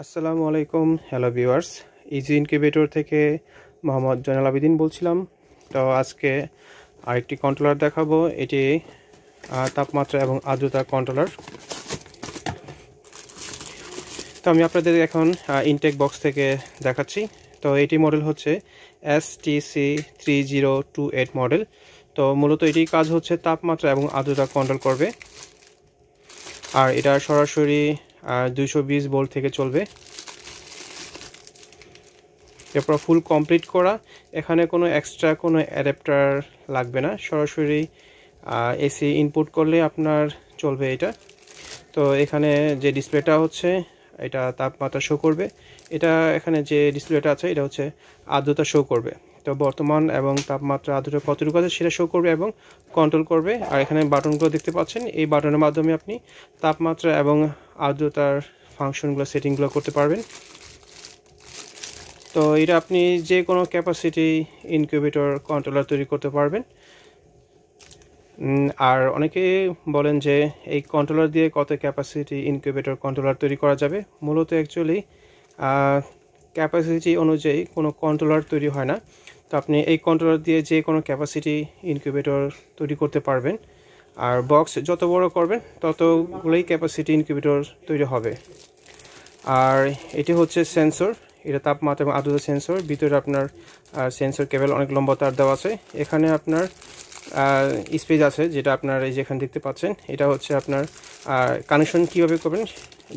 আসসালামু আলাইকুম hello viewers easy incubator থেকে মোহাম্মদ জয়নাল আবিদিন বলছিলাম তো আজকে আরেকটি কন্ট্রোলার দেখাবো এটি তাপমাত্রা এবং আর্দ্রতা কন্ট্রোলার তো আমি আপনাদের এখন ইনটেক বক্স থেকে দেখাচ্ছি তো এটি মডেল হচ্ছে S TC three zero two eight model তো মূলত এটি কাজ হচ্ছে তাপমাত্রা এবং আর্দ্রতা কন্ট্রোল করবে আর এটা সরাসরি আর দুইশো বিশ বোল্ট থেকে চলবে এরপর ফুল কমপ্লিট করা এখানে কোনো এক্সট্রা কোনো অ্যাডাপ্টার লাগবে না সরাসরি এসি ইনপুট করলে আপনার চলবে এটা তো এখানে যে ডিসপ্লেটা হচ্ছে এটা তাপমাত্রা শো করবে এটা এখানে যে ডিসপ্লেটা আছে এটা হচ্ছে আর্দ্রতা শো করবে তো বর্তমান এবং তাপমাত্রা আর্দ্রতা কতটুকু আছে সেটা শো করবে এবং কন্ট্রোল করবে আর এখানে বাটনগুলো দেখতে পাচ্ছেন এই বাটনের মাধ্যমে আপনি তাপমাত্রা এবং আর্দ্রতার ফাংশনগুলো সেটিংগুলো করতে পারবেন তো এটা আপনি যে কোনো ক্যাপাসিটি ইনকিউবেটর কন্ট্রোলার তৈরি করতে পারবেন আর অনেকে বলেন যে এই কন্ট্রোলার দিয়ে কত ক্যাপাসিটি ইনকিউবেটর কন্ট্রোলার তৈরি করা যাবে মূলত অ্যাকচুয়ালি ক্যাপাসিটি অনুযায়ী কোনো কন্ট্রোলার তৈরি হয় না তো আপনি এই কন্ট্রোলার দিয়ে যে কোনো ক্যাপাসিটি ইনকিউবেটর তৈরি করতে পারবেন আর বক্স যত বড় করবেন ততগুলোই ক্যাপাসিটি ইনকিউবেটর তৈরি হবে আর এটি হচ্ছে সেন্সর এটা তাপমাত্রা এবং আদ্রতা সেন্সর ভিতরে আপনার সেন্সর কেবল অনেক লম্বা তার দেওয়া আছে এখানে আপনার স্পেস আছে যেটা আপনার এই যেখানে দেখতে পাচ্ছেন এটা হচ্ছে আপনার কানেকশন কিভাবে করবেন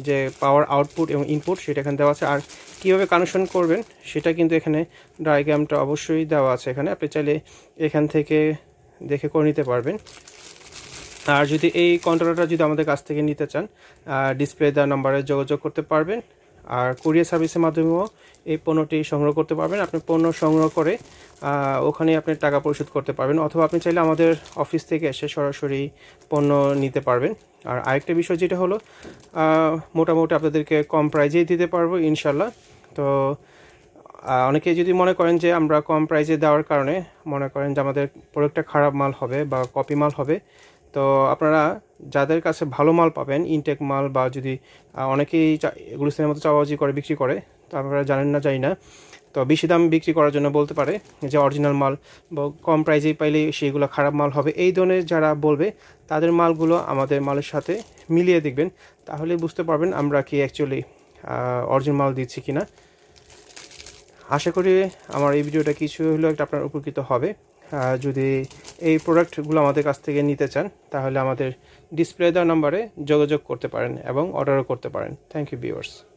যে পাওয়ার আউটপুট এবং ইনপুট সেটা এখানে দেওয়া আছে আর কিভাবে কানেকশন করবেন সেটা কিন্তু এখানে ডায়াগ্রামটা অবশ্যই দেওয়া আছে এখানে আপনি চাইলে এখান থেকে দেখে করে নিতে পারবেন আর যদি এই কন্ট্রোলারটা যদি আমাদের কাছ থেকে নিতে চান ডিসপ্লে দেওয়ার নাম্বারে যোগাযোগ করতে পারবেন আর কুরিয়ার সার্ভিসের মাধ্যমেও এই পণ্যটি সংগ্রহ করতে পারবেন আপনি পণ্য সংগ্রহ করে ওখানে আপনি টাকা পরিশোধ করতে পারবেন অথবা আপনি চাইলে আমাদের অফিস থেকে এসে সরাসরি পণ্য নিতে পারবেন আর আরেকটা বিষয় যেটা হলো মোটামুটি আপনাদেরকে কম প্রাইজেই দিতে পারবো ইনশাল্লাহ তো অনেকে যদি মনে করেন যে আমরা কম প্রাইজে দেওয়ার কারণে মনে করেন যে আমাদের প্রোডাক্টটা খারাপ মাল হবে বা কপি মাল হবে তো আপনারা যাদের কাছে ভালো মাল পাবেন ইনটেক মাল বা যদি অনেকেই গুলিস্তানের মতো চাওয়াবাজি করে বিক্রি করে তো আপনারা জানেন না জানি না তো বেশি দাম বিক্রি করার জন্য বলতে পারে যে অরিজিনাল মাল বা কম প্রাইজেই পাইলে সেইগুলো খারাপ মাল হবে এই ধরনের যারা বলবে তাদের মালগুলো আমাদের মালের সাথে মিলিয়ে দেখবেন তাহলে বুঝতে পারবেন আমরা কি অ্যাকচুয়ালি অরিজিনাল মাল দিচ্ছি কি না আশা করি আমার এই ভিডিওটা কিছু হলেও একটা আপনার উপকৃত হবে যদি এই প্রোডাক্টগুলো আমাদের কাছ থেকে নিতে চান তাহলে আমাদের ডিসপ্লে দেওয়া নাম্বারে যোগাযোগ করতে পারেন এবং অর্ডারও করতে পারেন থ্যাংক ইউ ভিউয়ার্স